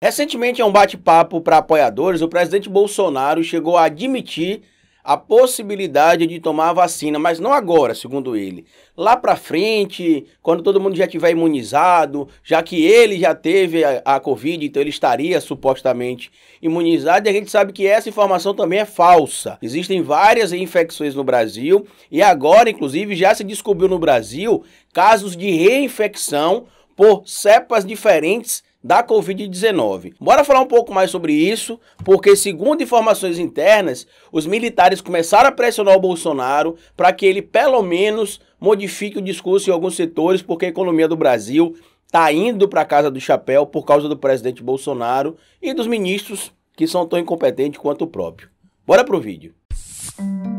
Recentemente, em um bate-papo para apoiadores, o presidente Bolsonaro chegou a admitir a possibilidade de tomar a vacina, mas não agora, segundo ele. Lá para frente, quando todo mundo já tiver imunizado, já que ele já teve a, a Covid, então ele estaria supostamente imunizado, e a gente sabe que essa informação também é falsa. Existem várias infecções no Brasil, e agora, inclusive, já se descobriu no Brasil casos de reinfecção por cepas diferentes da Covid-19. Bora falar um pouco mais sobre isso, porque, segundo informações internas, os militares começaram a pressionar o Bolsonaro para que ele, pelo menos, modifique o discurso em alguns setores, porque a economia do Brasil está indo para a casa do chapéu por causa do presidente Bolsonaro e dos ministros que são tão incompetentes quanto o próprio. Bora pro vídeo. Música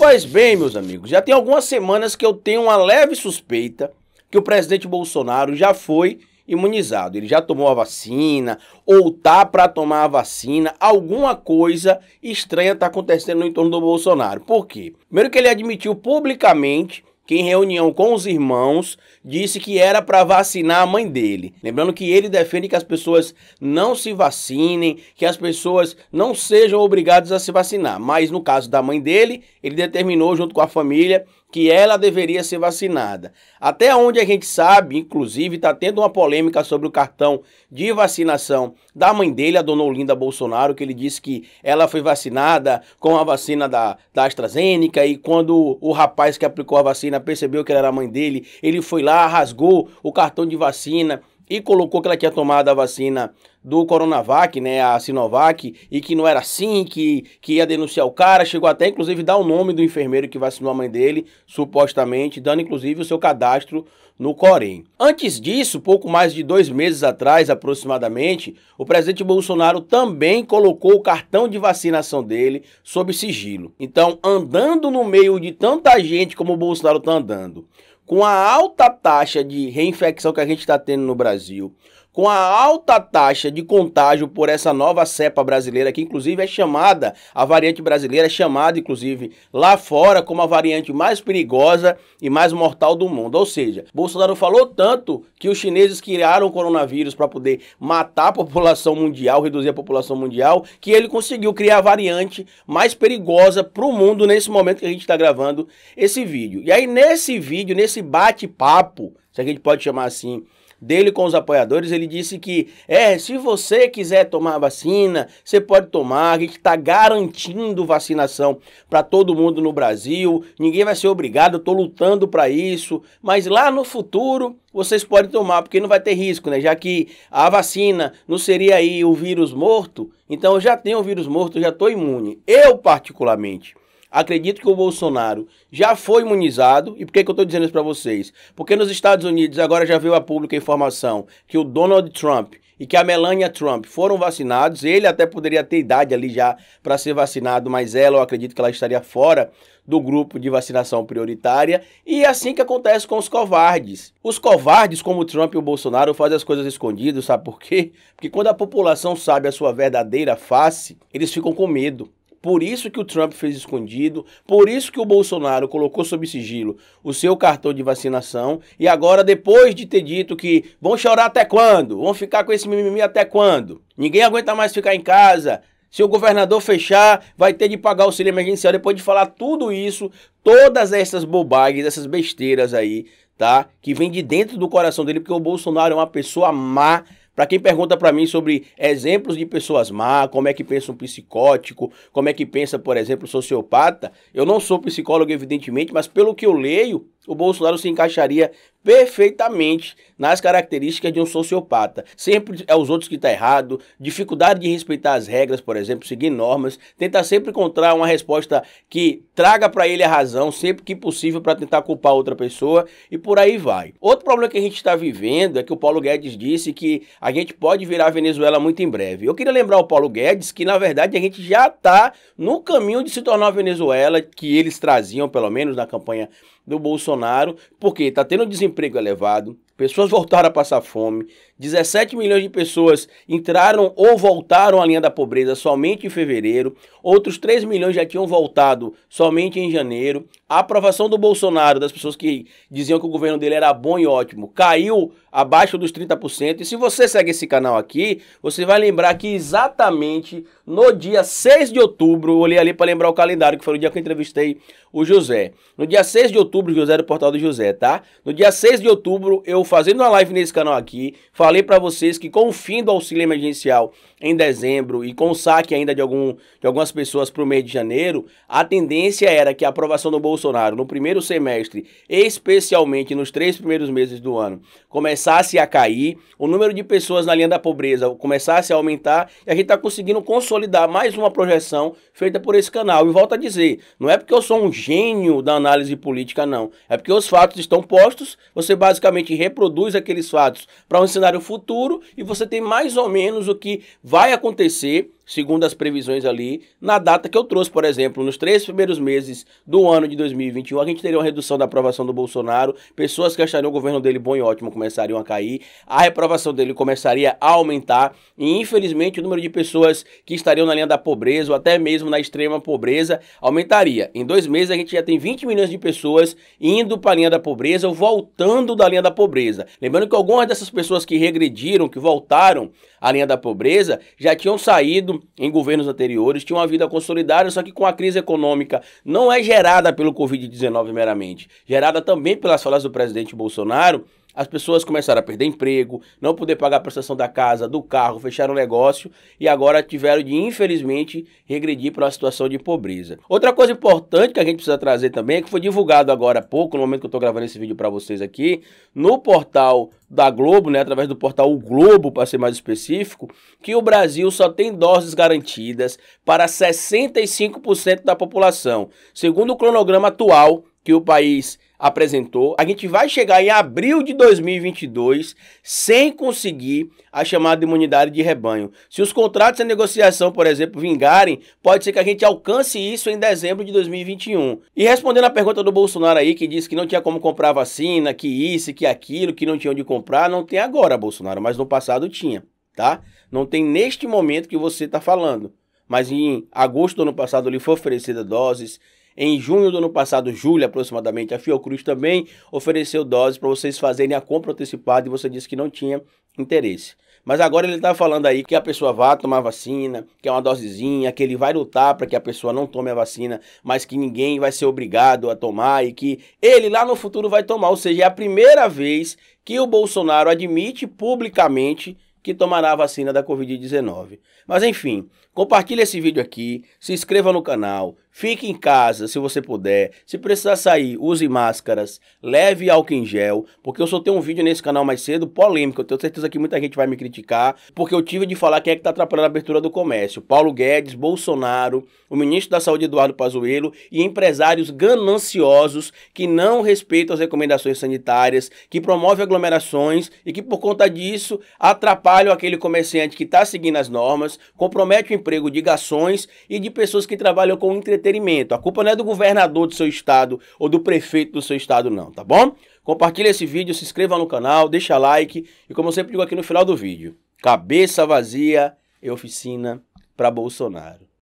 Pois bem, meus amigos, já tem algumas semanas que eu tenho uma leve suspeita que o presidente Bolsonaro já foi imunizado. Ele já tomou a vacina ou tá para tomar a vacina. Alguma coisa estranha tá acontecendo no entorno do Bolsonaro. Por quê? Primeiro que ele admitiu publicamente que em reunião com os irmãos disse que era para vacinar a mãe dele. Lembrando que ele defende que as pessoas não se vacinem, que as pessoas não sejam obrigadas a se vacinar. Mas no caso da mãe dele, ele determinou junto com a família que ela deveria ser vacinada. Até onde a gente sabe, inclusive, está tendo uma polêmica sobre o cartão de vacinação da mãe dele, a dona Olinda Bolsonaro, que ele disse que ela foi vacinada com a vacina da, da AstraZeneca e quando o rapaz que aplicou a vacina percebeu que ela era a mãe dele, ele foi lá, rasgou o cartão de vacina e colocou que ela tinha tomado a vacina do Coronavac, né, a Sinovac, e que não era assim, que, que ia denunciar o cara, chegou até inclusive dar o nome do enfermeiro que vacinou a mãe dele, supostamente, dando inclusive o seu cadastro no Corém. Antes disso, pouco mais de dois meses atrás aproximadamente, o presidente Bolsonaro também colocou o cartão de vacinação dele sob sigilo. Então, andando no meio de tanta gente como o Bolsonaro está andando, com a alta taxa de reinfecção que a gente está tendo no Brasil, com a alta taxa de contágio por essa nova cepa brasileira, que inclusive é chamada, a variante brasileira é chamada, inclusive, lá fora, como a variante mais perigosa e mais mortal do mundo. Ou seja, Bolsonaro falou tanto que os chineses criaram o coronavírus para poder matar a população mundial, reduzir a população mundial, que ele conseguiu criar a variante mais perigosa para o mundo nesse momento que a gente está gravando esse vídeo. E aí, nesse vídeo, nesse bate-papo, se a gente pode chamar assim, dele com os apoiadores, ele disse que é, se você quiser tomar vacina, você pode tomar, a gente está garantindo vacinação para todo mundo no Brasil, ninguém vai ser obrigado, eu estou lutando para isso, mas lá no futuro vocês podem tomar, porque não vai ter risco, né? Já que a vacina não seria aí o vírus morto, então eu já tenho o vírus morto, já estou imune. Eu, particularmente, acredito que o Bolsonaro já foi imunizado. E por que, que eu estou dizendo isso para vocês? Porque nos Estados Unidos agora já veio a pública informação que o Donald Trump e que a Melania Trump foram vacinados. Ele até poderia ter idade ali já para ser vacinado, mas ela, eu acredito que ela estaria fora do grupo de vacinação prioritária. E é assim que acontece com os covardes. Os covardes, como o Trump e o Bolsonaro, fazem as coisas escondidas, sabe por quê? Porque quando a população sabe a sua verdadeira face, eles ficam com medo. Por isso que o Trump fez escondido, por isso que o Bolsonaro colocou sob sigilo o seu cartão de vacinação e agora depois de ter dito que vão chorar até quando? Vão ficar com esse mimimi até quando? Ninguém aguenta mais ficar em casa. Se o governador fechar, vai ter de pagar o auxílio emergencial depois de falar tudo isso, todas essas bobagens, essas besteiras aí, tá? Que vem de dentro do coração dele, porque o Bolsonaro é uma pessoa má para quem pergunta para mim sobre exemplos de pessoas má, como é que pensa um psicótico, como é que pensa, por exemplo, um sociopata, eu não sou psicólogo, evidentemente, mas pelo que eu leio, o Bolsonaro se encaixaria perfeitamente nas características de um sociopata. Sempre é os outros que está errado, dificuldade de respeitar as regras, por exemplo, seguir normas, tentar sempre encontrar uma resposta que traga para ele a razão sempre que possível para tentar culpar outra pessoa e por aí vai. Outro problema que a gente está vivendo é que o Paulo Guedes disse que a gente pode virar a Venezuela muito em breve. Eu queria lembrar o Paulo Guedes que na verdade a gente já está no caminho de se tornar a Venezuela que eles traziam pelo menos na campanha do Bolsonaro Bolsonaro, porque está tendo desemprego elevado, pessoas voltaram a passar fome, 17 milhões de pessoas entraram ou voltaram à linha da pobreza somente em fevereiro, outros 3 milhões já tinham voltado somente em janeiro. A aprovação do Bolsonaro, das pessoas que diziam que o governo dele era bom e ótimo, caiu abaixo dos 30%. E se você segue esse canal aqui, você vai lembrar que exatamente no dia 6 de outubro, olhei ali para lembrar o calendário, que foi o dia que eu entrevistei o José. No dia 6 de outubro, José do Portal do José, tá? No dia 6 de outubro, eu fazendo uma live nesse canal aqui, falando falei para vocês que com o fim do auxílio emergencial em dezembro e com o saque ainda de, algum, de algumas pessoas para o mês de janeiro, a tendência era que a aprovação do Bolsonaro no primeiro semestre, especialmente nos três primeiros meses do ano, começasse a cair, o número de pessoas na linha da pobreza começasse a aumentar e a gente está conseguindo consolidar mais uma projeção feita por esse canal. E volto a dizer, não é porque eu sou um gênio da análise política, não. É porque os fatos estão postos, você basicamente reproduz aqueles fatos para um cenário futuro e você tem mais ou menos o que vai acontecer segundo as previsões ali, na data que eu trouxe, por exemplo, nos três primeiros meses do ano de 2021, a gente teria uma redução da aprovação do Bolsonaro, pessoas que achariam o governo dele bom e ótimo começariam a cair, a reprovação dele começaria a aumentar, e infelizmente o número de pessoas que estariam na linha da pobreza ou até mesmo na extrema pobreza aumentaria. Em dois meses a gente já tem 20 milhões de pessoas indo para a linha da pobreza ou voltando da linha da pobreza. Lembrando que algumas dessas pessoas que regrediram, que voltaram à linha da pobreza, já tinham saído em governos anteriores, tinha uma vida consolidada, só que com a crise econômica não é gerada pelo Covid-19 meramente, gerada também pelas falas do presidente Bolsonaro, as pessoas começaram a perder emprego, não poder pagar a prestação da casa, do carro, fecharam o negócio e agora tiveram de, infelizmente, regredir para uma situação de pobreza. Outra coisa importante que a gente precisa trazer também é que foi divulgado agora há pouco, no momento que eu estou gravando esse vídeo para vocês aqui, no portal da Globo, né, através do portal O Globo, para ser mais específico, que o Brasil só tem doses garantidas para 65% da população. Segundo o cronograma atual que o país apresentou. A gente vai chegar em abril de 2022 sem conseguir a chamada imunidade de rebanho. Se os contratos de negociação, por exemplo, vingarem, pode ser que a gente alcance isso em dezembro de 2021. E respondendo à pergunta do Bolsonaro aí, que disse que não tinha como comprar vacina, que isso, que aquilo, que não tinha onde comprar, não tem agora, Bolsonaro, mas no passado tinha, tá? Não tem neste momento que você está falando mas em agosto do ano passado lhe foi oferecida doses, em junho do ano passado, julho aproximadamente, a Fiocruz também ofereceu doses para vocês fazerem a compra antecipada e você disse que não tinha interesse. Mas agora ele está falando aí que a pessoa vá tomar vacina, que é uma dosezinha, que ele vai lutar para que a pessoa não tome a vacina, mas que ninguém vai ser obrigado a tomar e que ele lá no futuro vai tomar. Ou seja, é a primeira vez que o Bolsonaro admite publicamente que tomará a vacina da Covid-19. Mas enfim, compartilhe esse vídeo aqui, se inscreva no canal, Fique em casa se você puder. Se precisar sair, use máscaras, leve álcool em gel, porque eu soltei um vídeo nesse canal mais cedo polêmico. Eu tenho certeza que muita gente vai me criticar, porque eu tive de falar quem é que está atrapalhando a abertura do comércio. Paulo Guedes, Bolsonaro, o ministro da Saúde Eduardo Pazuello e empresários gananciosos que não respeitam as recomendações sanitárias, que promovem aglomerações e que por conta disso atrapalham aquele comerciante que está seguindo as normas, compromete o emprego de gações e de pessoas que trabalham com entretenimento entretenimento. A culpa não é do governador do seu estado ou do prefeito do seu estado, não, tá bom? Compartilhe esse vídeo, se inscreva no canal, deixa like e como eu sempre digo aqui no final do vídeo, cabeça vazia e é oficina para Bolsonaro.